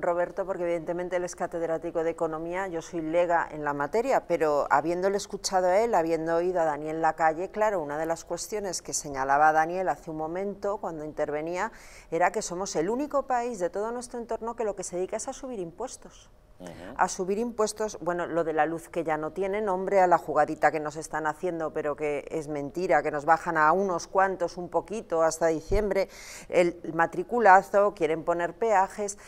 Roberto, porque evidentemente él es catedrático de economía, yo soy lega en la materia, pero habiéndole escuchado a él, habiendo oído a Daniel la calle, claro, una de las cuestiones que señalaba Daniel hace un momento cuando intervenía era que somos el único país de todo nuestro entorno que lo que se dedica es a subir impuestos. A subir impuestos, bueno, lo de la luz que ya no tiene nombre, a la jugadita que nos están haciendo, pero que es mentira, que nos bajan a unos cuantos un poquito hasta diciembre, el matriculazo, quieren poner peajes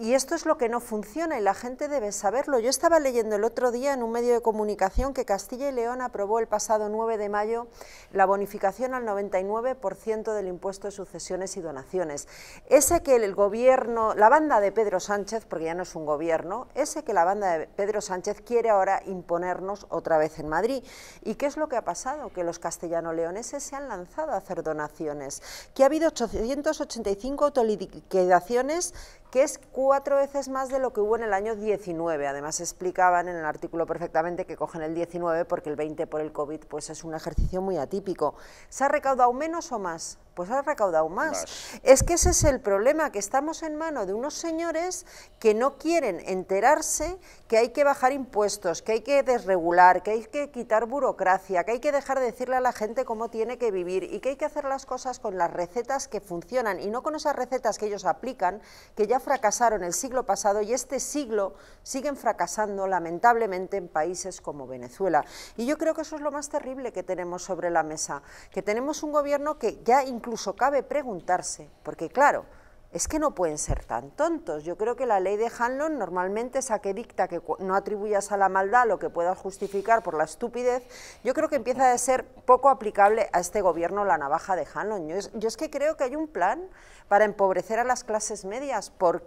y esto es lo que no funciona y la gente debe saberlo. Yo estaba leyendo el otro día en un medio de comunicación que Castilla y León aprobó el pasado 9 de mayo la bonificación al 99% del impuesto de sucesiones y donaciones. Ese que el gobierno, la banda de Pedro Sánchez, porque ya no es un gobierno, ese que la banda de Pedro Sánchez quiere ahora imponernos otra vez en Madrid. ¿Y qué es lo que ha pasado? Que los castellano-leoneses se han lanzado a hacer donaciones, que ha habido 885 autoliquidaciones, que es cuatro veces más de lo que hubo en el año 19. Además explicaban en el artículo perfectamente que cogen el 19 porque el 20 por el COVID pues es un ejercicio muy atípico. ¿Se ha recaudado menos o más? pues ha recaudado más. Es que ese es el problema, que estamos en mano de unos señores que no quieren enterarse que hay que bajar impuestos, que hay que desregular, que hay que quitar burocracia, que hay que dejar de decirle a la gente cómo tiene que vivir y que hay que hacer las cosas con las recetas que funcionan y no con esas recetas que ellos aplican, que ya fracasaron el siglo pasado y este siglo siguen fracasando lamentablemente en países como Venezuela. Y yo creo que eso es lo más terrible que tenemos sobre la mesa, que tenemos un gobierno que ya incluso cabe preguntarse, porque claro, es que no pueden ser tan tontos. Yo creo que la ley de Hanlon normalmente esa que dicta que no atribuyas a la maldad lo que puedas justificar por la estupidez, yo creo que empieza a ser poco aplicable a este gobierno la navaja de Hanlon. Yo es, que creo que hay un plan para empobrecer a las clases medias. ¿Por